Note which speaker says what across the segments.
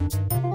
Speaker 1: Música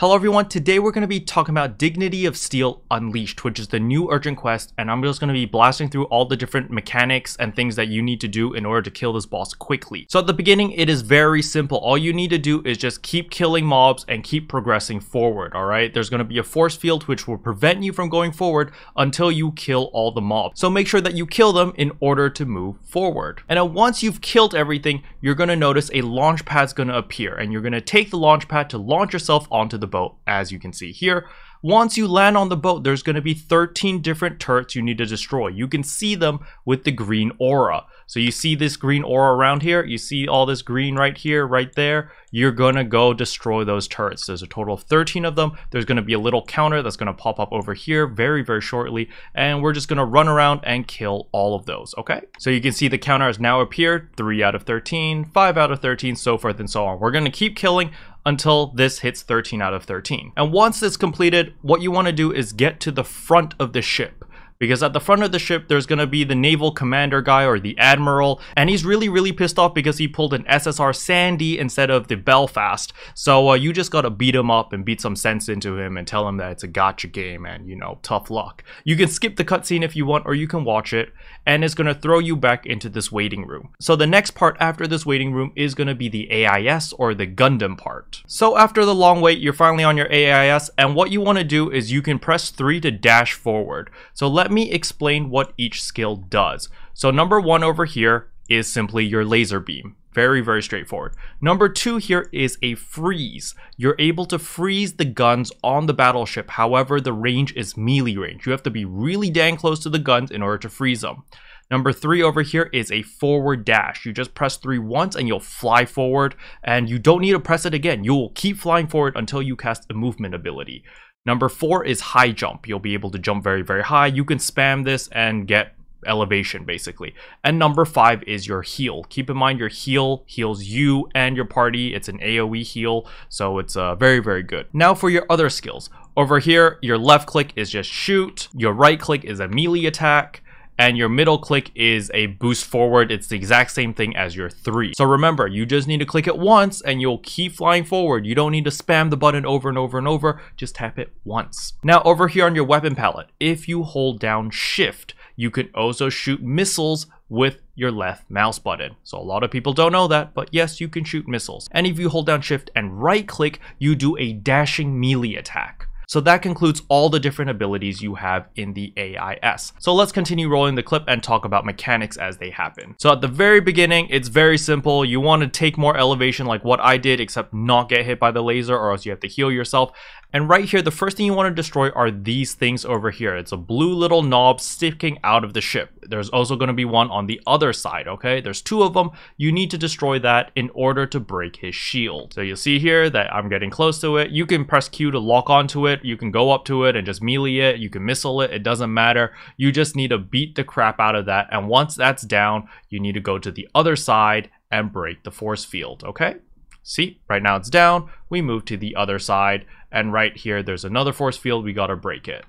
Speaker 1: Hello everyone, today we're going to be talking about Dignity of Steel Unleashed, which is the new Urgent Quest, and I'm just going to be blasting through all the different mechanics and things that you need to do in order to kill this boss quickly. So at the beginning, it is very simple. All you need to do is just keep killing mobs and keep progressing forward, alright? There's going to be a force field which will prevent you from going forward until you kill all the mobs. So make sure that you kill them in order to move forward. And once you've killed everything, you're going to notice a launch pad's going to appear, and you're going to take the launch pad to launch yourself onto the boat, as you can see here. Once you land on the boat, there's going to be 13 different turrets you need to destroy. You can see them with the green aura. So you see this green aura around here. You see all this green right here, right there. You're going to go destroy those turrets. There's a total of 13 of them. There's going to be a little counter that's going to pop up over here very, very shortly. And we're just going to run around and kill all of those, okay? So you can see the counter has now appeared. 3 out of 13, 5 out of 13, so forth and so on. We're going to keep killing until this hits 13 out of 13. And once it's completed, what you want to do is get to the front of the ship because at the front of the ship there's gonna be the naval commander guy or the admiral and he's really really pissed off because he pulled an SSR Sandy instead of the Belfast so uh, you just gotta beat him up and beat some sense into him and tell him that it's a gotcha game and you know tough luck you can skip the cutscene if you want or you can watch it and it's gonna throw you back into this waiting room so the next part after this waiting room is gonna be the AIS or the Gundam part so after the long wait you're finally on your AIS and what you want to do is you can press 3 to dash forward so let let me explain what each skill does. So number one over here is simply your laser beam. Very, very straightforward. Number two here is a freeze. You're able to freeze the guns on the battleship. However, the range is melee range. You have to be really dang close to the guns in order to freeze them. Number three over here is a forward dash. You just press three once and you'll fly forward and you don't need to press it again. You'll keep flying forward until you cast a movement ability. Number four is high jump. You'll be able to jump very, very high. You can spam this and get elevation basically. And number five is your heal. Keep in mind your heal heals you and your party. It's an AoE heal, so it's uh, very, very good. Now for your other skills. Over here, your left click is just shoot. Your right click is a melee attack and your middle click is a boost forward. It's the exact same thing as your three. So remember, you just need to click it once and you'll keep flying forward. You don't need to spam the button over and over and over, just tap it once. Now over here on your weapon palette, if you hold down shift, you can also shoot missiles with your left mouse button. So a lot of people don't know that, but yes, you can shoot missiles. And if you hold down shift and right click, you do a dashing melee attack. So that concludes all the different abilities you have in the AIS. So let's continue rolling the clip and talk about mechanics as they happen. So at the very beginning, it's very simple. You want to take more elevation like what I did, except not get hit by the laser or else you have to heal yourself. And right here, the first thing you want to destroy are these things over here. It's a blue little knob sticking out of the ship. There's also going to be one on the other side, okay? There's two of them. You need to destroy that in order to break his shield. So you'll see here that I'm getting close to it. You can press Q to lock onto it. You can go up to it and just melee it. You can missile it. It doesn't matter. You just need to beat the crap out of that. And once that's down, you need to go to the other side and break the force field, okay? See, right now it's down. We move to the other side. And right here, there's another force field. We got to break it.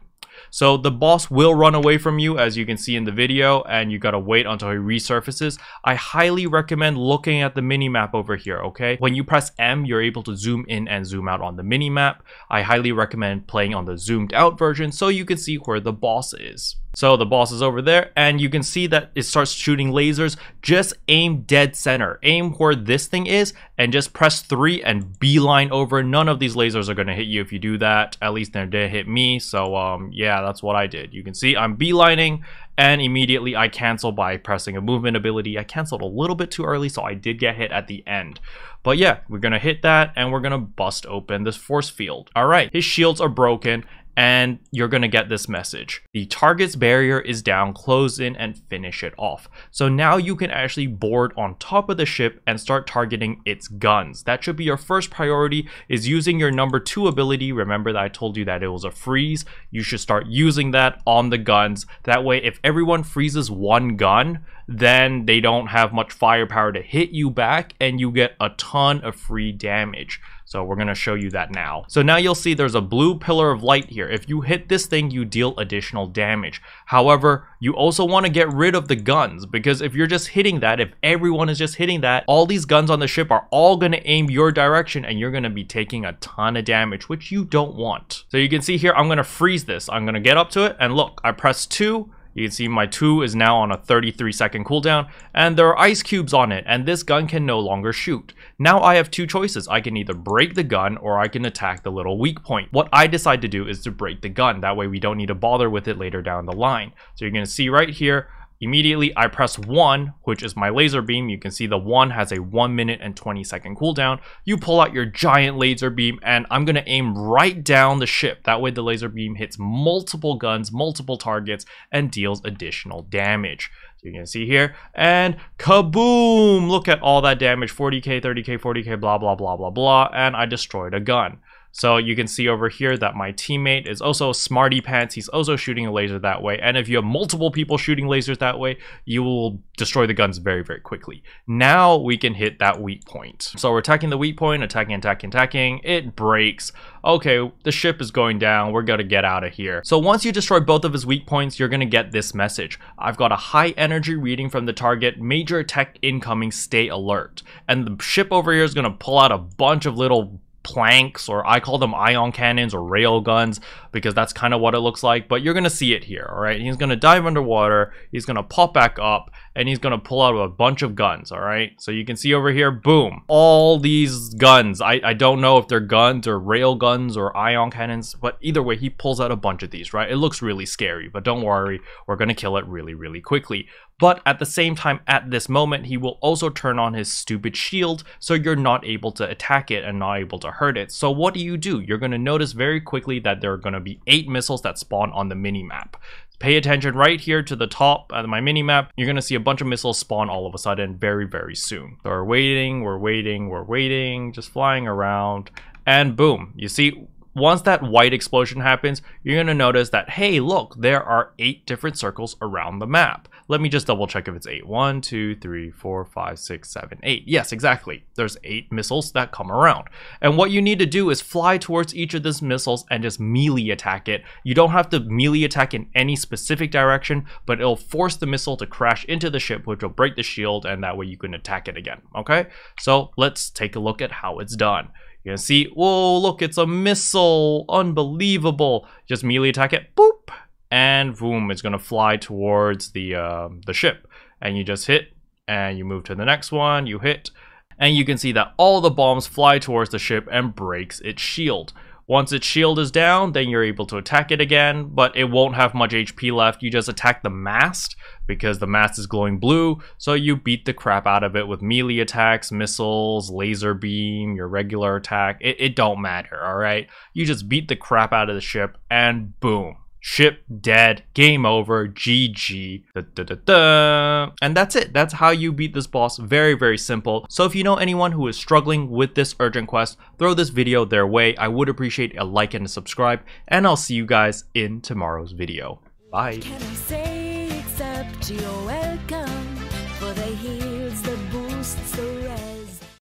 Speaker 1: So the boss will run away from you as you can see in the video and you gotta wait until he resurfaces. I highly recommend looking at the mini map over here, okay? When you press M, you're able to zoom in and zoom out on the mini map. I highly recommend playing on the zoomed out version so you can see where the boss is. So the boss is over there and you can see that it starts shooting lasers. Just aim dead center. Aim where this thing is and just press 3 and beeline over. None of these lasers are going to hit you if you do that. At least they did hit me. So um, yeah, that's what I did. You can see I'm beelining and immediately I cancel by pressing a movement ability. I canceled a little bit too early so I did get hit at the end. But yeah, we're going to hit that and we're going to bust open this force field. Alright, his shields are broken and you're going to get this message. The target's barrier is down, close in and finish it off. So now you can actually board on top of the ship and start targeting its guns. That should be your first priority is using your number two ability. Remember that I told you that it was a freeze. You should start using that on the guns. That way, if everyone freezes one gun, then they don't have much firepower to hit you back and you get a ton of free damage. So we're going to show you that now. So now you'll see there's a blue pillar of light here. If you hit this thing, you deal additional damage. However, you also want to get rid of the guns because if you're just hitting that, if everyone is just hitting that, all these guns on the ship are all going to aim your direction and you're going to be taking a ton of damage, which you don't want. So you can see here, I'm going to freeze this. I'm going to get up to it and look, I press two you can see my 2 is now on a 33 second cooldown, and there are ice cubes on it, and this gun can no longer shoot. Now I have two choices, I can either break the gun or I can attack the little weak point. What I decide to do is to break the gun, that way we don't need to bother with it later down the line. So you're going to see right here, Immediately I press 1, which is my laser beam. You can see the 1 has a 1 minute and 20 second cooldown. You pull out your giant laser beam and I'm going to aim right down the ship. That way the laser beam hits multiple guns, multiple targets, and deals additional damage. So you can see here, and kaboom! Look at all that damage, 40k, 30k, 40k, blah, blah, blah, blah, blah, and I destroyed a gun. So you can see over here that my teammate is also smarty pants. He's also shooting a laser that way. And if you have multiple people shooting lasers that way, you will destroy the guns very, very quickly. Now we can hit that weak point. So we're attacking the weak point, attacking, attacking, attacking. It breaks. Okay, the ship is going down. We're going to get out of here. So once you destroy both of his weak points, you're going to get this message. I've got a high energy reading from the target. Major tech incoming. Stay alert. And the ship over here is going to pull out a bunch of little planks or I call them ion cannons or rail guns because that's kind of what it looks like but you're gonna see it here all right he's gonna dive underwater he's gonna pop back up and he's gonna pull out a bunch of guns all right so you can see over here boom all these guns I, I don't know if they're guns or rail guns or ion cannons but either way he pulls out a bunch of these right it looks really scary but don't worry we're gonna kill it really really quickly but at the same time, at this moment, he will also turn on his stupid shield, so you're not able to attack it and not able to hurt it. So what do you do? You're going to notice very quickly that there are going to be 8 missiles that spawn on the mini-map. Pay attention right here to the top of my mini-map. You're going to see a bunch of missiles spawn all of a sudden very, very soon. So we're waiting, we're waiting, we're waiting, just flying around. And boom, you see, once that white explosion happens, you're going to notice that, hey, look, there are eight different circles around the map. Let me just double check if it's eight. One, two, three, four, five, six, seven, eight. Yes, exactly. There's eight missiles that come around. And what you need to do is fly towards each of these missiles and just melee attack it. You don't have to melee attack in any specific direction, but it'll force the missile to crash into the ship, which will break the shield, and that way you can attack it again. Okay? So let's take a look at how it's done. You can see, whoa, look, it's a missile. Unbelievable. Just melee attack it. Boop and boom, it's gonna fly towards the uh, the ship. And you just hit, and you move to the next one. You hit, and you can see that all the bombs fly towards the ship and breaks its shield. Once its shield is down, then you're able to attack it again, but it won't have much HP left. You just attack the mast because the mast is glowing blue, so you beat the crap out of it with melee attacks, missiles, laser beam, your regular attack. It, it don't matter, alright? You just beat the crap out of the ship and boom, ship dead, game over, GG, da, da, da, and that's it. That's how you beat this boss, very, very simple. So if you know anyone who is struggling with this urgent quest, throw this video their way. I would appreciate a like and a subscribe, and I'll see you guys in tomorrow's video. Bye.